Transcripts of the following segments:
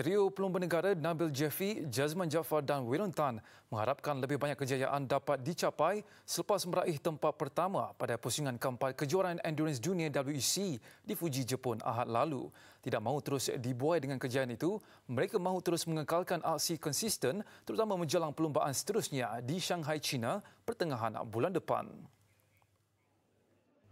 Trio Pelumba Negara Nabil Jeffy, Jazman Jafar dan Wilon Tan mengharapkan lebih banyak kejayaan dapat dicapai selepas meraih tempat pertama pada pusingan keempat kejuaraan Endurance Dunia WEC di Fuji, Jepun ahad lalu. Tidak mahu terus dibuai dengan kejayaan itu, mereka mahu terus mengekalkan aksi konsisten terutama menjelang pelumbaan seterusnya di Shanghai, China pertengahan bulan depan.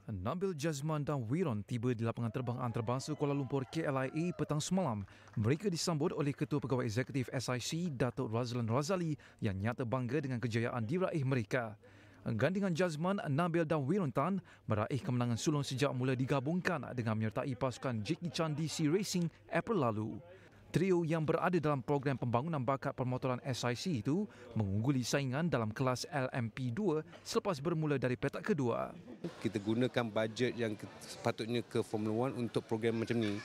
Nabil Jazman dan Wiron tiba di lapangan terbang antarabangsa Kuala Lumpur KLIA petang semalam. Mereka disambut oleh Ketua Pegawai Eksekutif SIC Datuk Razlan Razali yang nyata bangga dengan kejayaan diraih mereka. Gandingan Jazman, Nabil dan Wiron Tan meraih kemenangan sulung sejak mula digabungkan dengan menyertai pasukan Jackie Chan DC Racing April lalu. Trio yang berada dalam program pembangunan bakat permotoran SIC itu mengungguli saingan dalam kelas LMP2 selepas bermula dari petak kedua. Kita gunakan bajet yang sepatutnya ke Formula 1 untuk program macam ni.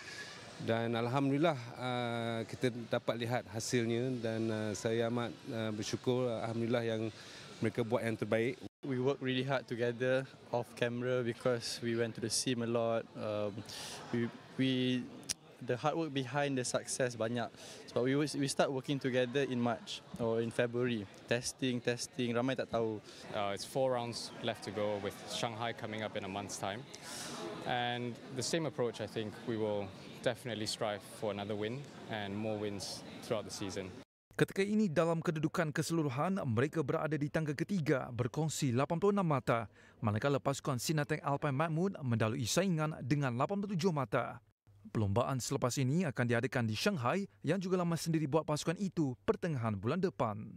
Dan Alhamdulillah ah, kita dapat lihat hasilnya dan ah, saya amat ah, bersyukur Alhamdulillah yang mereka buat yang terbaik. We work really hard together off camera because we went to the sim a lot. Um, we we the hard work behind the success banyak. So we we start working together in March or in February. Testing, testing, ramai tak tahu. Uh, it's four rounds left to go with Shanghai coming up in a month's time. And the same approach, I think we will definitely strive for another win and more wins throughout the season. Ketika ini dalam kedudukan keseluruhan, mereka berada di tangga ketiga berkongsi 86 mata. Manakala pasukan Sinatek Alpine Mahmud mendalui saingan dengan 87 mata. Perlombaan selepas ini akan diadakan di Shanghai yang juga lama sendiri buat pasukan itu pertengahan bulan depan.